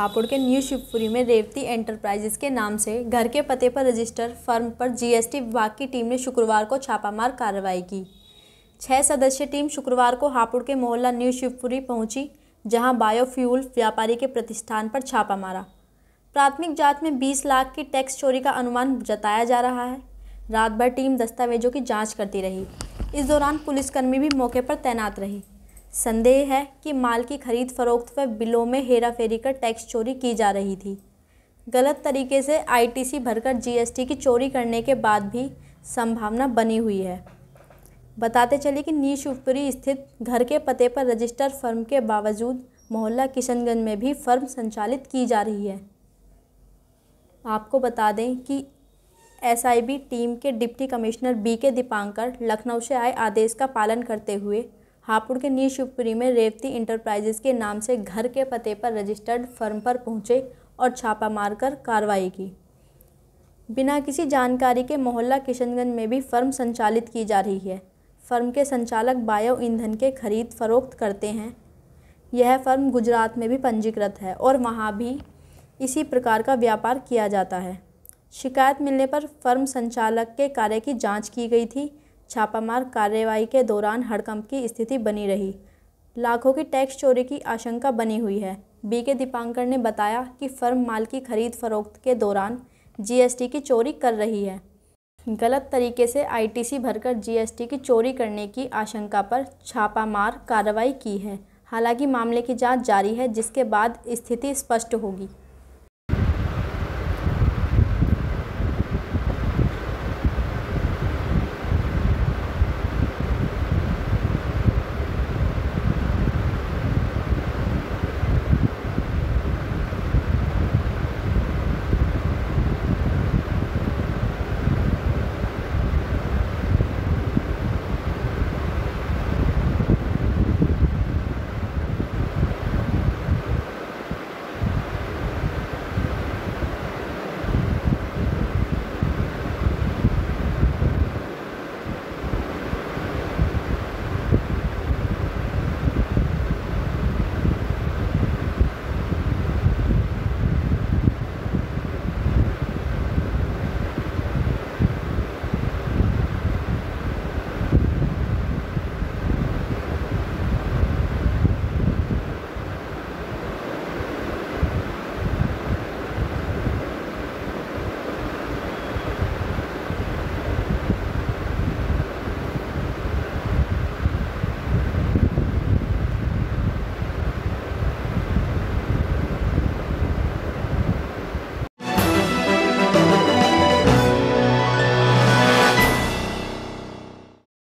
हापुड़ के न्यू शिवपुरी में रेवती एंटरप्राइजेस के नाम से घर के पते पर रजिस्टर फर्म पर जीएसटी विभाग की टीम ने शुक्रवार को छापामार कार्रवाई की छह सदस्यीय टीम शुक्रवार को हापुड़ के मोहल्ला न्यू शिवपुरी पहुंची जहां बायोफ्यूल व्यापारी के प्रतिष्ठान पर छापा मारा प्राथमिक जांच में 20 लाख की टैक्स चोरी का अनुमान जताया जा रहा है रात भर टीम दस्तावेजों की जांच करती रही इस दौरान पुलिसकर्मी भी मौके पर तैनात रही संदेह है कि माल की खरीद फरोख्त व बिलों में हेराफेरी कर टैक्स चोरी की जा रही थी गलत तरीके से आईटीसी भरकर जीएसटी की चोरी करने के बाद भी संभावना बनी हुई है बताते चले कि नी शिवपुरी स्थित घर के पते पर रजिस्टर फर्म के बावजूद मोहल्ला किशनगंज में भी फर्म संचालित की जा रही है आपको बता दें कि एसआईबी टीम के deputy commissioner B K Deepankar Lucknow से आए आदेश का पालन करते हुए हापुड़ के न्यू शिवपुरी में रेवती इंटरप्राइजेज के नाम से घर के पते पर रजिस्टर्ड फर्म पर पहुंचे और छापा मारकर कार्रवाई की बिना किसी जानकारी के मोहल्ला किशनगंज में भी फर्म संचालित की जा रही है फर्म के संचालक बायो ईंधन के खरीद फरोख्त करते हैं यह फर्म गुजरात में भी पंजीकृत है और वहाँ भी इसी प्रकार का व्यापार किया जाता है शिकायत मिलने पर फर्म संचालक के कार्य की जांच की गई थी छापामार कार्रवाई के दौरान हड़कंप की स्थिति बनी रही लाखों की टैक्स चोरी की आशंका बनी हुई है बी के दीपांकर ने बताया कि फर्म माल की खरीद फरोख्त के दौरान जीएसटी की चोरी कर रही है गलत तरीके से आईटीसी भरकर जीएसटी की चोरी करने की आशंका पर छापामार कार्रवाई की है हालांकि मामले की जांच जारी है जिसके बाद स्थिति स्पष्ट होगी